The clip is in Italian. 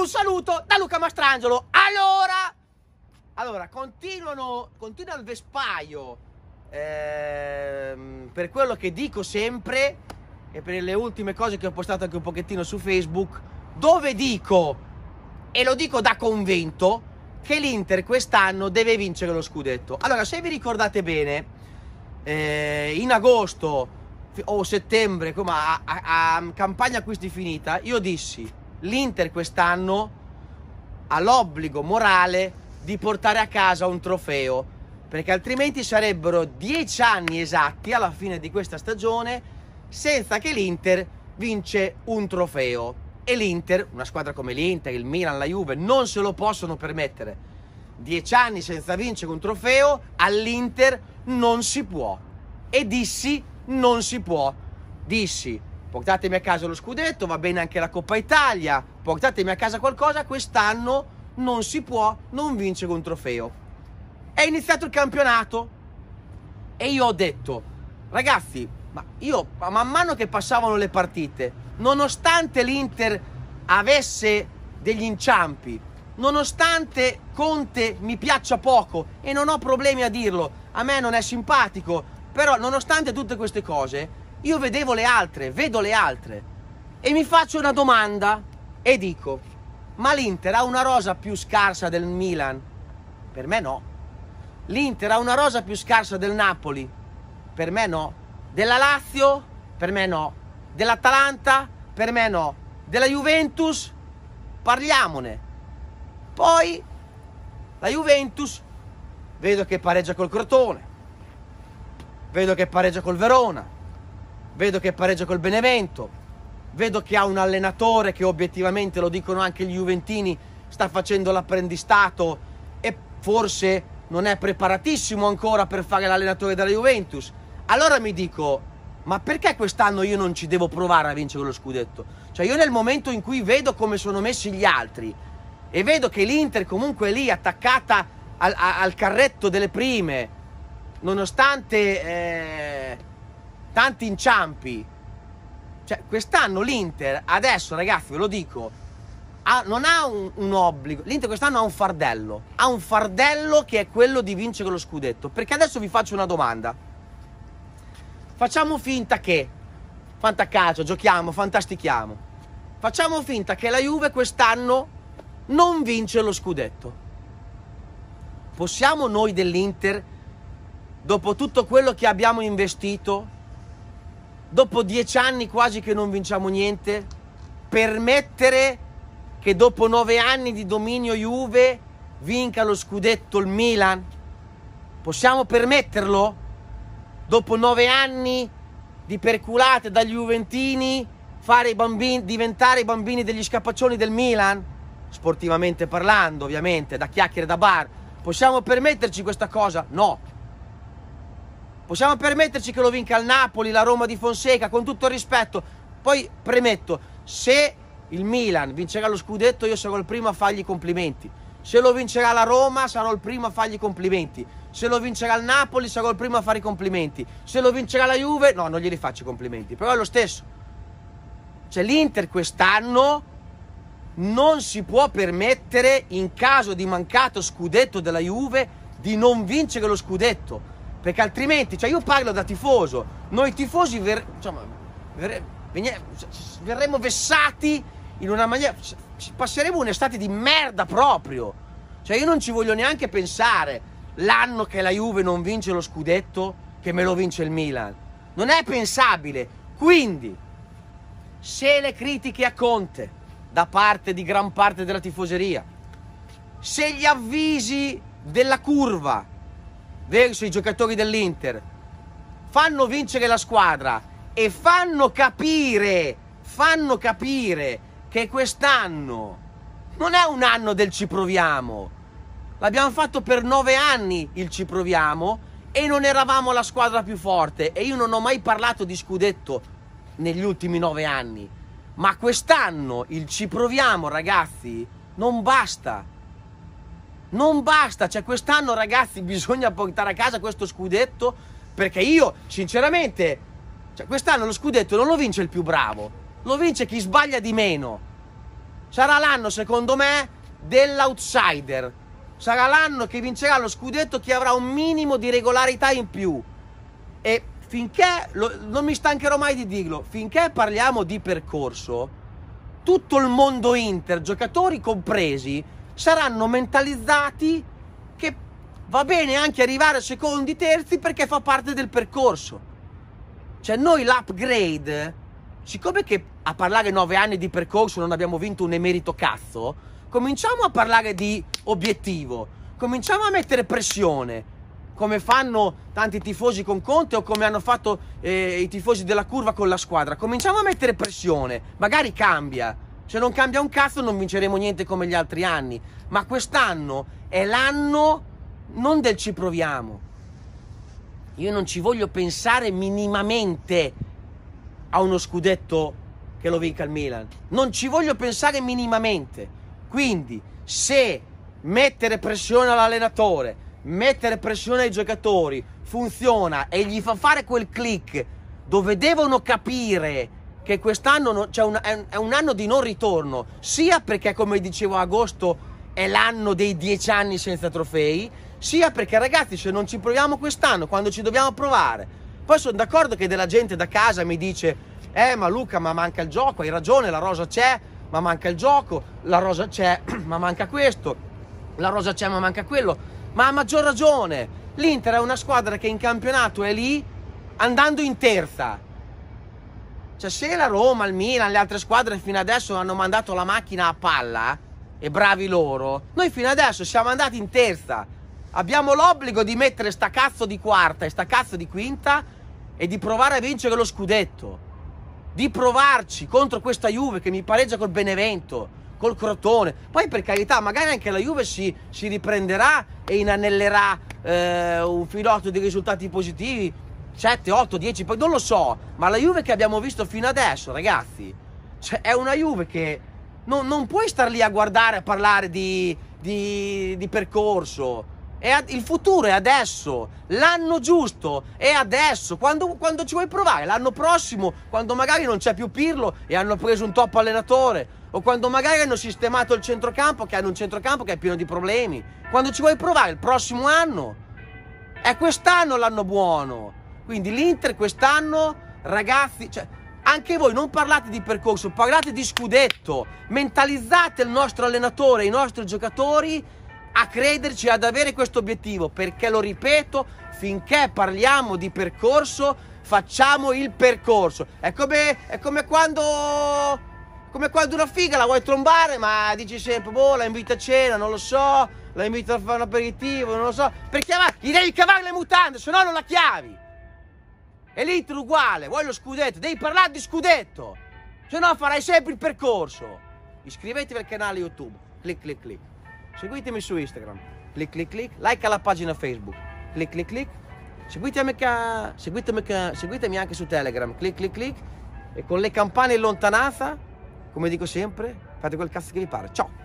un saluto da Luca Mastrangelo. Allora, allora continuano, continua il vespaio ehm, per quello che dico sempre e per le ultime cose che ho postato anche un pochettino su Facebook, dove dico, e lo dico da convento, che l'Inter quest'anno deve vincere lo scudetto. Allora, se vi ricordate bene, eh, in agosto o settembre, come a, a, a campagna acquisti finita, io dissi l'Inter quest'anno ha l'obbligo morale di portare a casa un trofeo, perché altrimenti sarebbero dieci anni esatti alla fine di questa stagione senza che l'Inter vince un trofeo. E l'Inter, una squadra come l'Inter, il Milan, la Juve, non se lo possono permettere. Dieci anni senza vincere un trofeo, all'Inter non si può. E dissi non si può. Dissi portatemi a casa lo scudetto, va bene anche la Coppa Italia, portatemi a casa qualcosa, quest'anno non si può non vincere un trofeo. È iniziato il campionato e io ho detto, ragazzi, ma io man mano che passavano le partite, nonostante l'Inter avesse degli inciampi, nonostante Conte mi piaccia poco e non ho problemi a dirlo, a me non è simpatico, però nonostante tutte queste cose, io vedevo le altre, vedo le altre e mi faccio una domanda e dico, ma l'Inter ha una rosa più scarsa del Milan? Per me no. L'Inter ha una rosa più scarsa del Napoli? Per me no. Della Lazio? Per me no. Dell'Atalanta? Per me no. Della Juventus? Parliamone. Poi la Juventus vedo che pareggia col Crotone, vedo che pareggia col Verona, vedo che pareggia col Benevento, vedo che ha un allenatore che obiettivamente, lo dicono anche gli Juventini, sta facendo l'apprendistato e forse non è preparatissimo ancora per fare l'allenatore della Juventus. Allora mi dico, ma perché quest'anno io non ci devo provare a vincere lo scudetto? Cioè io nel momento in cui vedo come sono messi gli altri e vedo che l'Inter comunque è lì attaccata al, al carretto delle prime, nonostante... Eh, tanti inciampi. Cioè, quest'anno l'Inter, adesso ragazzi, ve lo dico, ha, non ha un, un obbligo. L'Inter quest'anno ha un fardello. Ha un fardello che è quello di vincere lo scudetto. Perché adesso vi faccio una domanda. Facciamo finta che, fantacalcio, giochiamo, fantastichiamo. Facciamo finta che la Juve quest'anno non vince lo scudetto. Possiamo noi dell'Inter, dopo tutto quello che abbiamo investito, dopo dieci anni quasi che non vinciamo niente, permettere che dopo nove anni di dominio Juve vinca lo scudetto il Milan? Possiamo permetterlo? Dopo nove anni di perculate dagli Juventini, fare i bambini, diventare i bambini degli scappaccioni del Milan? Sportivamente parlando, ovviamente, da chiacchiere da bar. Possiamo permetterci questa cosa? No. Possiamo permetterci che lo vinca il Napoli, la Roma di Fonseca, con tutto il rispetto. Poi premetto, se il Milan vincerà lo scudetto io sarò il primo a fargli i complimenti. Se lo vincerà la Roma sarò il primo a fargli i complimenti. Se lo vincerà il Napoli sarò il primo a fare i complimenti. Se lo vincerà la Juve, no, non glieli faccio i complimenti, però è lo stesso. Cioè l'Inter quest'anno non si può permettere in caso di mancato scudetto della Juve di non vincere lo scudetto. Perché altrimenti, cioè io parlo da tifoso, noi tifosi ver- insomma, ver- verremo vessati in una maniera... passeremo un'estate di merda proprio. Cioè io non ci voglio neanche pensare l'anno che la Juve non vince lo scudetto, che me lo vince il Milan. Non è pensabile. Quindi, se le critiche a Conte da parte di gran parte della tifoseria, se gli avvisi della curva verso i giocatori dell'Inter, fanno vincere la squadra e fanno capire, fanno capire che quest'anno non è un anno del ci proviamo. L'abbiamo fatto per nove anni il ci proviamo e non eravamo la squadra più forte e io non ho mai parlato di scudetto negli ultimi nove anni. Ma quest'anno il ci proviamo ragazzi non basta non basta, cioè quest'anno ragazzi bisogna portare a casa questo scudetto perché io sinceramente, cioè, quest'anno lo scudetto non lo vince il più bravo, lo vince chi sbaglia di meno. Sarà l'anno secondo me dell'outsider, sarà l'anno che vincerà lo scudetto chi avrà un minimo di regolarità in più. E finché, lo, non mi stancherò mai di dirlo, finché parliamo di percorso, tutto il mondo Inter, giocatori compresi, saranno mentalizzati che va bene anche arrivare a secondi, terzi perché fa parte del percorso. Cioè noi l'upgrade, siccome che a parlare nove anni di percorso non abbiamo vinto un emerito cazzo, cominciamo a parlare di obiettivo, cominciamo a mettere pressione, come fanno tanti tifosi con Conte o come hanno fatto eh, i tifosi della curva con la squadra. Cominciamo a mettere pressione, magari cambia se non cambia un cazzo non vinceremo niente come gli altri anni. Ma quest'anno è l'anno non del ci proviamo. Io non ci voglio pensare minimamente a uno scudetto che lo vinca il Milan. Non ci voglio pensare minimamente. Quindi se mettere pressione all'allenatore, mettere pressione ai giocatori funziona e gli fa fare quel click dove devono capire che quest'anno non, cioè un, è, un, è un anno di non ritorno, sia perché come dicevo agosto è l'anno dei dieci anni senza trofei, sia perché ragazzi se non ci proviamo quest'anno, quando ci dobbiamo provare. Poi sono d'accordo che della gente da casa mi dice, eh ma Luca ma manca il gioco, hai ragione, la rosa c'è, ma manca il gioco, la rosa c'è, ma manca questo, la rosa c'è, ma manca quello. Ma a maggior ragione, l'Inter è una squadra che in campionato è lì andando in terza cioè, se la Roma, il Milan, le altre squadre fino adesso hanno mandato la macchina a palla, e bravi loro, noi fino adesso siamo andati in terza. Abbiamo l'obbligo di mettere sta cazzo di quarta e sta cazzo di quinta e di provare a vincere lo scudetto. Di provarci contro questa Juve che mi pareggia col Benevento col Crotone. Poi, per carità, magari anche la Juve si, si riprenderà e inanellerà eh, un filotto di risultati positivi 7, 8, 10, poi non lo so, ma la Juve che abbiamo visto fino adesso, ragazzi, cioè è una Juve che non, non puoi star lì a guardare, a parlare di, di, di percorso. A, il futuro è adesso, l'anno giusto è adesso, quando, quando ci vuoi provare, l'anno prossimo, quando magari non c'è più Pirlo e hanno preso un top allenatore, o quando magari hanno sistemato il centrocampo, che hanno un centrocampo che è pieno di problemi, quando ci vuoi provare, il prossimo anno, è quest'anno l'anno buono. Quindi l'Inter quest'anno, ragazzi, cioè, anche voi non parlate di percorso, parlate di scudetto, mentalizzate il nostro allenatore, i nostri giocatori a crederci, ad avere questo obiettivo, perché lo ripeto, finché parliamo di percorso, facciamo il percorso. È come, è come quando... Come quando una figa la vuoi trombare, ma dici sempre, boh, la invito a cena, non lo so, la invito a fare un aperitivo, non lo so. Perché va, gli devi cavare le mutande, se no non la chiavi. E l'Inter uguale, vuoi lo scudetto, devi parlare di scudetto. Se no farai sempre il percorso. Iscrivetevi al canale YouTube, clic clic clic. Seguitemi su Instagram, clic clic clic. Like alla pagina Facebook, clic clic clic. Seguitemi, ca... seguitemi, ca... seguitemi anche su Telegram, clic clic clic. E con le campane in lontananza, come dico sempre, fate quel cazzo che vi pare. Ciao!